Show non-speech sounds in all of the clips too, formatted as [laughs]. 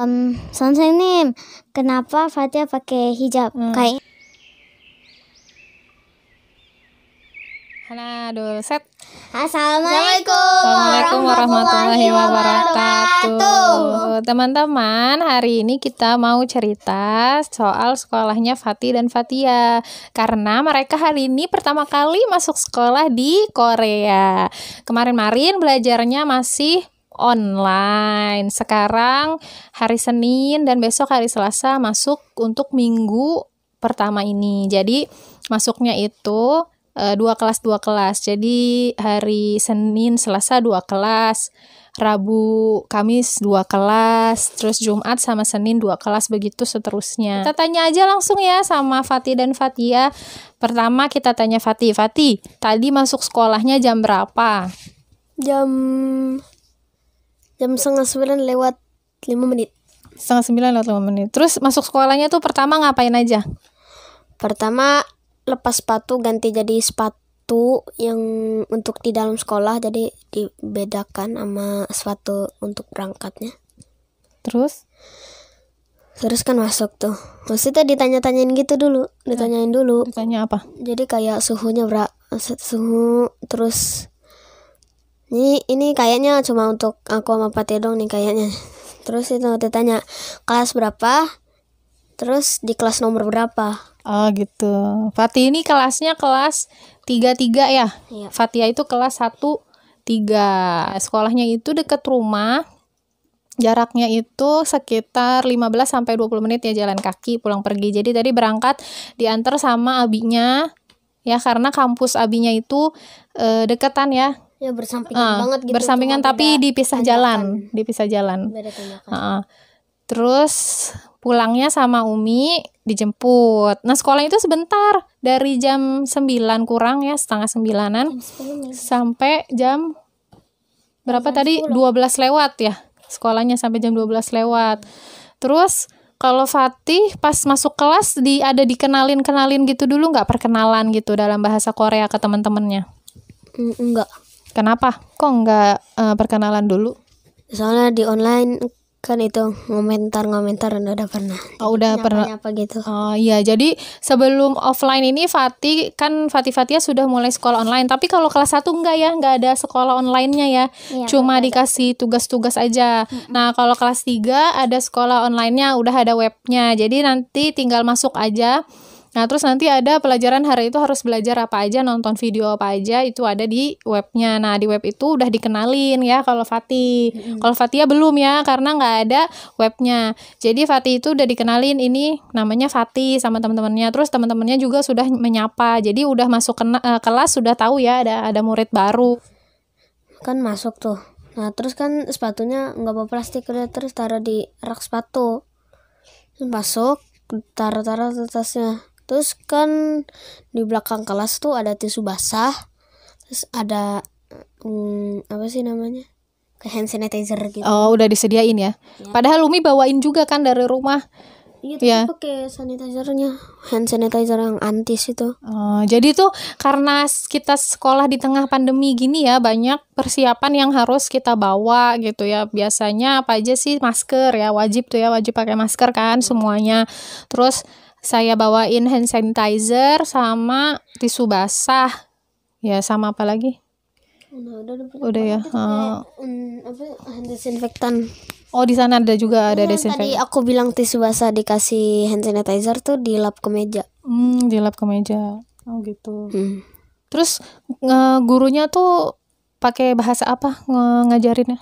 Um, Sonseng nih, kenapa Fatia pakai hijab? Hmm. Kayak Hana dul set. Assalamualaikum, Assalamualaikum warahmatullahi, warahmatullahi wabarakatuh. Teman-teman, hari ini kita mau cerita soal sekolahnya Fatih dan Fatia karena mereka hari ini pertama kali masuk sekolah di Korea. Kemarin-marin belajarnya masih online. Sekarang hari Senin dan besok hari Selasa masuk untuk minggu pertama ini. Jadi masuknya itu e, dua kelas dua kelas. Jadi hari Senin, Selasa dua kelas, Rabu, Kamis dua kelas, terus Jumat sama Senin dua kelas begitu seterusnya. Kita tanya aja langsung ya sama Fatih dan Fatia. Pertama kita tanya Fatih, Fatih, tadi masuk sekolahnya jam berapa? Jam jam setengah sembilan lewat lima menit setengah sembilan lewat lima menit terus masuk sekolahnya tuh pertama ngapain aja pertama lepas sepatu ganti jadi sepatu yang untuk di dalam sekolah jadi dibedakan sama sepatu untuk berangkatnya terus Terus kan masuk tuh. Maksudnya ditanya-tanyain gitu dulu, ditanyain dulu. Ditanya apa? Jadi kayak suhunya berapa, suhu terus ini ini kayaknya cuma untuk aku sama Pati dong nih kayaknya. Terus itu ditanya kelas berapa? Terus di kelas nomor berapa? Oh gitu. Fatih ini kelasnya kelas tiga tiga ya? Iya. Fatia itu kelas satu tiga. Sekolahnya itu dekat rumah. Jaraknya itu sekitar 15 sampai 20 menit ya jalan kaki pulang pergi. Jadi tadi berangkat diantar sama abinya ya karena kampus abinya itu e, deketan ya ya bersampingan uh, banget gitu bersampingan tapi dipisah jalan dipisah jalan uh, terus pulangnya sama Umi dijemput. Nah sekolah itu sebentar dari jam 9 kurang ya setengah sembilanan jam ya. sampai jam berapa jam tadi 10. 12 lewat ya sekolahnya sampai jam 12 lewat. Terus kalau Fatih pas masuk kelas di ada dikenalin kenalin gitu dulu nggak perkenalan gitu dalam bahasa Korea ke teman-temannya? Mm, enggak. Kenapa? Kok nggak uh, perkenalan dulu? Soalnya di online kan itu ngomentar-ngomentar udah pernah. Oh, udah pernah apa gitu. Oh iya, jadi sebelum offline ini Fati kan Fati Fatia sudah mulai sekolah online, tapi kalau kelas satu nggak ya, nggak ada sekolah onlinenya ya. Iya, Cuma dikasih tugas-tugas aja. mm Nah, kalau kelas 3 ada sekolah online-nya, udah ada webnya. Jadi nanti tinggal masuk aja Nah, terus nanti ada pelajaran hari itu harus belajar apa aja, nonton video apa aja, itu ada di webnya. Nah, di web itu udah dikenalin ya kalau Fatih. Mm-hmm. Kalau Fatia belum ya, karena nggak ada webnya. Jadi Fatih itu udah dikenalin ini namanya Fatih sama teman-temannya. Terus teman-temannya juga sudah menyapa. Jadi udah masuk kena, uh, kelas sudah tahu ya ada ada murid baru. Kan masuk tuh. Nah, terus kan sepatunya nggak bawa plastik udah terus taruh di rak sepatu. Masuk, taruh-taruh tasnya terus kan di belakang kelas tuh ada tisu basah terus ada hmm, apa sih namanya ke hand sanitizer gitu oh udah disediain ya, ya. padahal Lumi bawain juga kan dari rumah Iya, ya. pakai sanitizernya, hand sanitizer yang antis itu. Oh, jadi tuh karena kita sekolah di tengah pandemi gini ya, banyak persiapan yang harus kita bawa gitu ya. Biasanya apa aja sih masker ya, wajib tuh ya, wajib pakai masker kan semuanya. Terus saya bawain hand sanitizer sama tisu basah ya sama apa lagi udah udah, udah, udah ya uh, hand disinfektan oh di sana ada juga ada desinfektan tadi aku bilang tisu basah dikasih hand sanitizer tuh di lap ke meja hmm lap ke meja oh gitu hmm. terus uh, gurunya tuh pakai bahasa apa ngajarinnya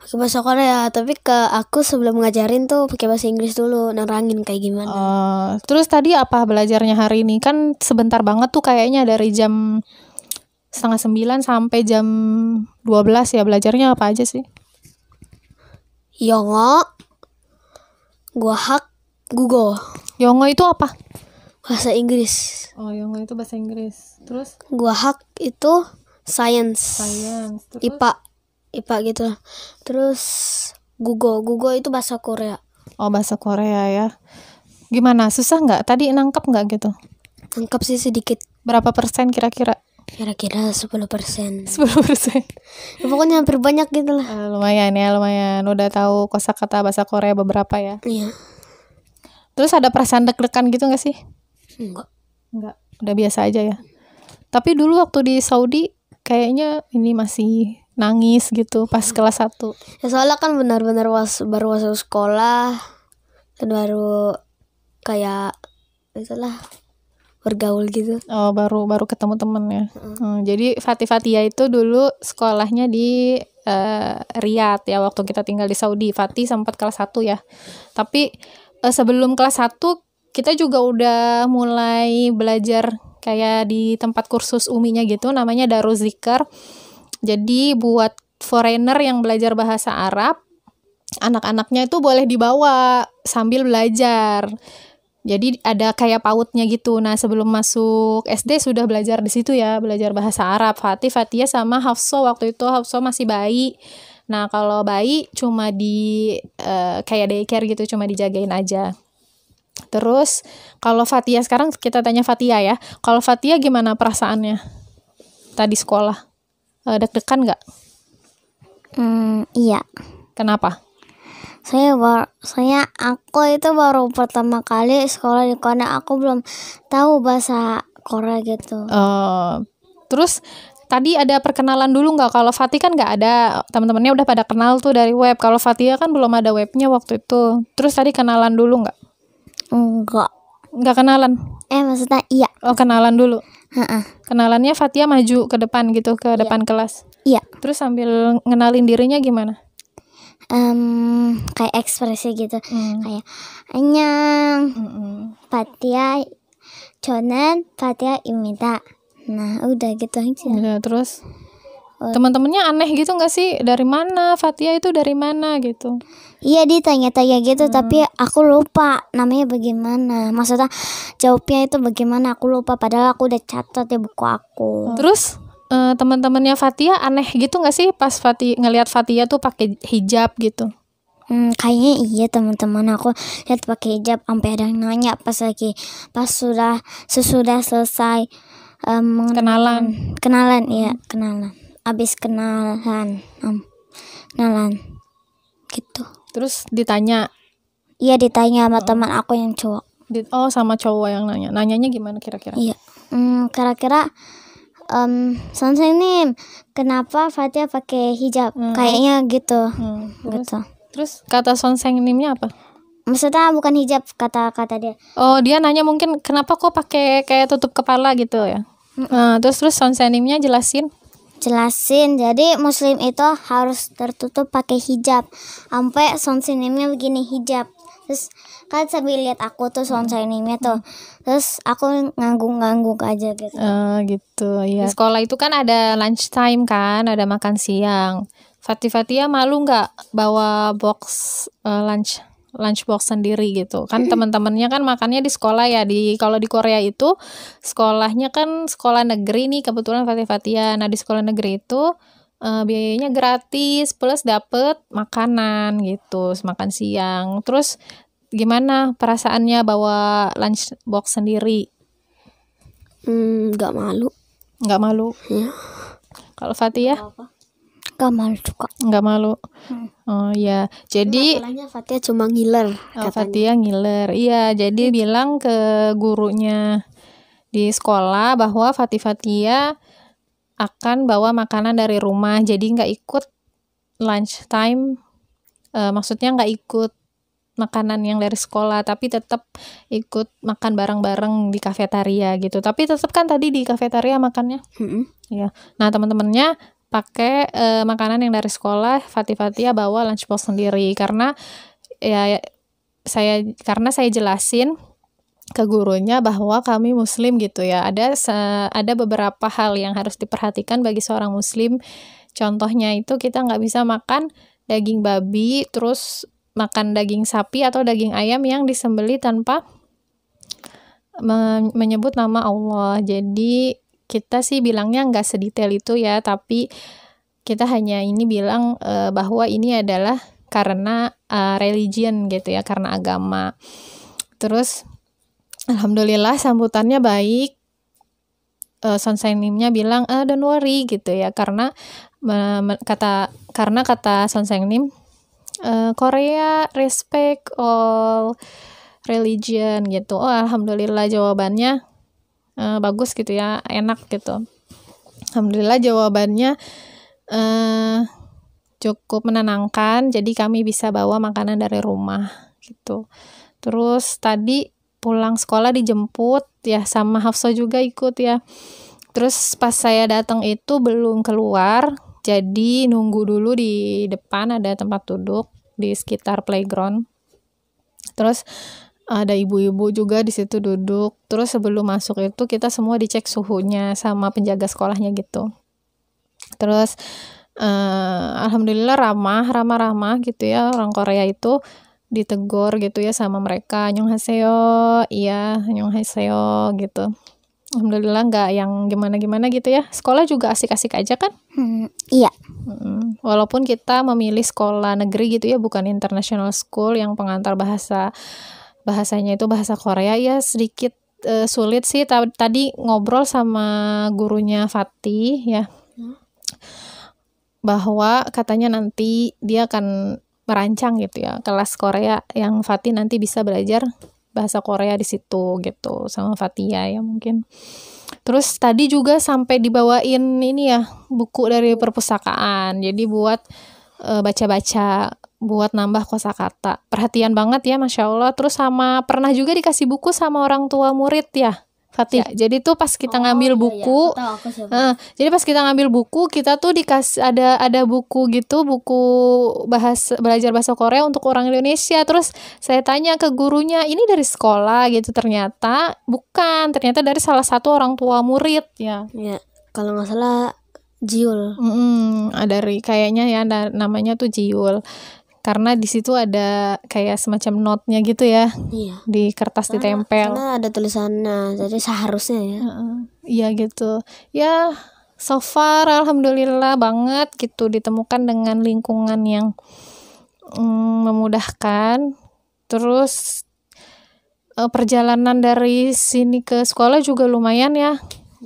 pakai bahasa Korea tapi ke aku sebelum ngajarin tuh pakai bahasa Inggris dulu nerangin kayak gimana uh, terus tadi apa belajarnya hari ini kan sebentar banget tuh kayaknya dari jam setengah sembilan sampai jam dua belas ya belajarnya apa aja sih Yongo gua hak Google. Yongo itu apa bahasa Inggris oh Yongo itu bahasa Inggris terus Gua hak itu science science terus? IPA IPA gitu Terus Google Google itu bahasa Korea. Oh bahasa Korea ya. Gimana susah nggak? Tadi nangkep nggak gitu? Nangkep sih sedikit. Berapa persen kira-kira? Kira-kira 10 persen 10 [laughs] persen ya, Pokoknya hampir banyak gitu lah uh, Lumayan ya lumayan Udah tahu kosakata bahasa Korea beberapa ya Iya Terus ada perasaan deg-degan gitu nggak sih? Enggak Enggak Udah biasa aja ya Tapi dulu waktu di Saudi Kayaknya ini masih nangis gitu pas kelas 1 ya soalnya kan benar-benar was baru masuk sekolah dan baru kayak itulah bergaul gitu oh baru baru ketemu temen ya hmm. Hmm, jadi Fatih Fatia itu dulu sekolahnya di uh, Riyadh ya waktu kita tinggal di Saudi Fatih sempat kelas 1 ya tapi uh, sebelum kelas 1 kita juga udah mulai belajar kayak di tempat kursus uminya gitu namanya Daruzikar jadi buat foreigner yang belajar bahasa Arab, anak-anaknya itu boleh dibawa sambil belajar. Jadi ada kayak pautnya gitu. Nah, sebelum masuk SD sudah belajar di situ ya, belajar bahasa Arab. Fatih, Fatia sama Hafso waktu itu Hafso masih bayi. Nah, kalau bayi cuma di uh, kayak daycare gitu, cuma dijagain aja. Terus kalau Fatia sekarang kita tanya Fatia ya. Kalau Fatia gimana perasaannya tadi sekolah? uh, deg-degan nggak? Hmm, iya. Kenapa? Saya bar, saya aku itu baru pertama kali sekolah di Korea. Aku belum tahu bahasa Korea gitu. Uh, terus tadi ada perkenalan dulu nggak? Kalau Fatih kan nggak ada teman-temannya udah pada kenal tuh dari web. Kalau Fatih kan belum ada webnya waktu itu. Terus tadi kenalan dulu nggak? Enggak nggak kenalan eh maksudnya iya oh kenalan dulu Ha-ha. kenalannya Fatia maju ke depan gitu ke iya. depan kelas iya terus sambil ngenalin dirinya gimana um, kayak ekspresi gitu hmm. kayak anyang hmm. Fatia Jonan Fatia Imita nah udah gitu aja ya, terus teman-temannya aneh gitu nggak sih dari mana Fatia itu dari mana gitu iya dia tanya-tanya gitu hmm. tapi aku lupa namanya bagaimana maksudnya jawabnya itu bagaimana aku lupa padahal aku udah catat di buku aku oh. terus uh, teman-temannya Fatia aneh gitu nggak sih pas Fati ngelihat Fatia tuh pakai hijab gitu Hmm, kayaknya iya teman-teman aku lihat pakai hijab sampai ada yang nanya pas lagi pas sudah sesudah selesai um, kenalan kenalan iya kenalan abis kenalan um, kenalan gitu terus ditanya iya ditanya sama oh. teman aku yang cowok oh sama cowok yang nanya nanyanya gimana kira-kira iya hmm, kira-kira um, Sansa ini kenapa Fatia pakai hijab hmm. kayaknya gitu hmm. terus, gitu terus kata Sonseng nimnya apa maksudnya bukan hijab kata kata dia oh dia nanya mungkin kenapa kok pakai kayak tutup kepala gitu ya hmm. nah, terus terus Sonseng nimnya jelasin jelasin. Jadi muslim itu harus tertutup pakai hijab. Sampai sonsinimnya begini hijab. Terus kan sambil lihat aku tuh sonsinimnya tuh. Terus aku ngangguk-ngangguk aja gitu. Uh, gitu ya. Di sekolah itu kan ada lunch time kan, ada makan siang. Fatih Fatia malu nggak bawa box uh, lunch? lunchbox sendiri gitu kan teman-temannya kan makannya di sekolah ya di kalau di Korea itu sekolahnya kan sekolah negeri nih kebetulan Fatih Fatia nah di sekolah negeri itu uh, biayanya gratis plus dapet makanan gitu makan siang terus gimana perasaannya bawa lunchbox sendiri hmm, nggak malu nggak malu ya. kalau Fatih ya Gak malu suka. Gak malu. Hmm. Oh ya, jadi masalahnya Fatia cuma ngiler. Oh, Fatia ngiler. Iya, jadi hmm. bilang ke gurunya di sekolah bahwa Fatih Fatia akan bawa makanan dari rumah, jadi nggak ikut lunch time. E, maksudnya nggak ikut makanan yang dari sekolah tapi tetap ikut makan bareng-bareng di kafetaria gitu tapi tetap kan tadi di kafetaria makannya hmm. Iya -hmm. ya nah teman-temannya pakai uh, makanan yang dari sekolah fatih fatia ya bawa lunchbox sendiri karena ya, ya saya karena saya jelasin ke gurunya bahwa kami muslim gitu ya. Ada se ada beberapa hal yang harus diperhatikan bagi seorang muslim. Contohnya itu kita nggak bisa makan daging babi, terus makan daging sapi atau daging ayam yang disembeli tanpa menyebut nama Allah. Jadi kita sih bilangnya nggak sedetail itu ya, tapi kita hanya ini bilang uh, bahwa ini adalah karena uh, religion gitu ya, karena agama. Terus alhamdulillah sambutannya baik. Uh, eh, Sonsenimnya bilang, "Ah, don't worry" gitu ya, karena uh, kata karena kata Sonsengnim, uh, Korea respect all religion gitu. Oh, alhamdulillah jawabannya uh, bagus gitu ya enak gitu alhamdulillah jawabannya uh, cukup menenangkan jadi kami bisa bawa makanan dari rumah gitu terus tadi pulang sekolah dijemput ya sama Hafsa juga ikut ya terus pas saya datang itu belum keluar jadi nunggu dulu di depan ada tempat duduk di sekitar playground terus ada ibu-ibu juga di situ duduk. Terus sebelum masuk itu kita semua dicek suhunya sama penjaga sekolahnya gitu. Terus uh, alhamdulillah ramah, ramah-ramah gitu ya orang Korea itu Ditegor gitu ya sama mereka. Nyong haseyo, iya, nyong haseyo, gitu. Alhamdulillah nggak yang gimana-gimana gitu ya. Sekolah juga asik-asik aja kan? Hmm, iya. Walaupun kita memilih sekolah negeri gitu ya, bukan international school yang pengantar bahasa bahasanya itu bahasa Korea ya sedikit uh, sulit sih tadi ngobrol sama gurunya Fatih ya hmm. bahwa katanya nanti dia akan merancang gitu ya kelas Korea yang Fatih nanti bisa belajar bahasa Korea di situ gitu sama Fatia ya mungkin terus tadi juga sampai dibawain ini ya buku dari perpustakaan jadi buat eh, baca-baca uh, buat nambah kosakata. Perhatian banget ya, masya Allah. Terus sama pernah juga dikasih buku sama orang tua murid ya. Fatih. Ya, jadi tuh pas kita oh, ngambil iya, iya. buku, iya, jadi pas kita ngambil buku kita tuh dikasih ada ada buku gitu, buku bahas belajar bahasa Korea untuk orang Indonesia. Terus saya tanya ke gurunya, ini dari sekolah gitu ternyata bukan, ternyata dari salah satu orang tua murid ya. Iya, kalau nggak salah Jiul. Mm -mm, dari kayaknya ya namanya tuh Jiul karena di situ ada kayak semacam notnya gitu ya iya. di kertas karena, ditempel karena ada tulisannya jadi seharusnya ya iya uh, gitu ya so far alhamdulillah banget gitu ditemukan dengan lingkungan yang mm, memudahkan terus eh, perjalanan dari sini ke sekolah juga lumayan ya iya.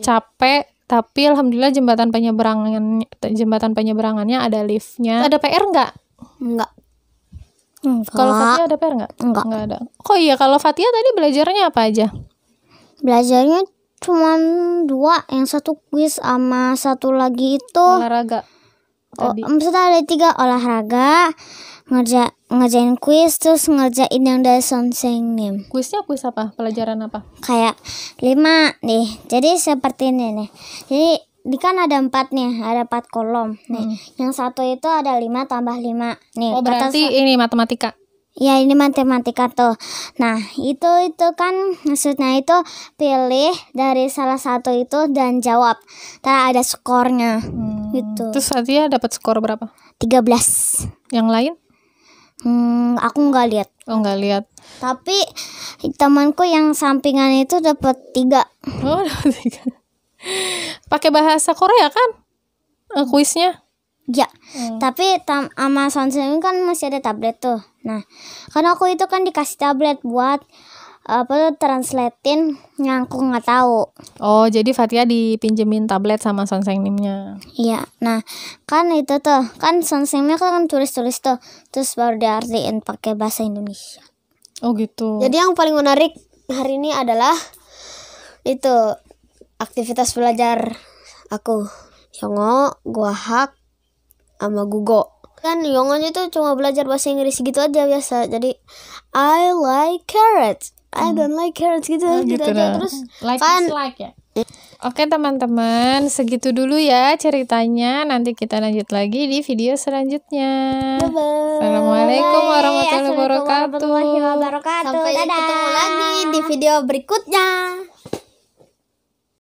capek tapi alhamdulillah jembatan penyeberangan jembatan penyeberangannya ada liftnya ada PR nggak nggak Enggak. Hmm, kalau Fatia ada PR nggak? Enggak. Hmm, Enggak ada. Kok iya kalau Fatia tadi belajarnya apa aja? Belajarnya cuma dua, yang satu kuis sama satu lagi itu olahraga. Oh, tadi. Oh, maksudnya ada tiga olahraga, ngerja ngerjain kuis terus ngerjain yang dari Sonseng Nim. Kuisnya kuis apa? Pelajaran apa? Kayak lima nih. Jadi seperti ini nih. Jadi di kan ada empat nih, ada empat kolom. Nih, hmm. yang satu itu ada lima tambah lima. Nih, oh berarti kata, ini matematika. Ya ini matematika tuh. Nah itu itu kan maksudnya itu pilih dari salah satu itu dan jawab. tidak ada skornya. Hmm. Gitu. Terus dia dapat skor berapa? 13 Yang lain? Hmm, aku nggak lihat. Oh nggak lihat. Tapi temanku yang sampingan itu dapat tiga. Oh [laughs] dapat tiga. Pakai bahasa Korea kan? Uh, kuisnya? Ya, hmm. tapi tam sama Samsung kan masih ada tablet tuh. Nah, karena aku itu kan dikasih tablet buat apa tuh translatein yang aku nggak tahu. Oh, jadi Fatia dipinjemin tablet sama nya Iya. Nah, kan itu tuh, kan sonsengnya kan tulis-tulis tuh, terus baru diartiin pakai bahasa Indonesia. Oh, gitu. Jadi yang paling menarik hari ini adalah itu aktivitas belajar aku Yongo, gua hak sama Gugo. Kan Yongonya itu cuma belajar bahasa Inggris gitu aja biasa. Jadi I like carrots. I hmm. don't like carrots gitu, hmm. gitu, gitu aja. Terus hmm, like fun. like ya. Oke teman-teman, segitu dulu ya ceritanya. Nanti kita lanjut lagi di video selanjutnya. Bye -bye. Assalamualaikum warahmatullahi wabarakatuh. Assalamualaikum warahmatullahi wabarakatuh. Sampai Dadah. ketemu lagi di video berikutnya.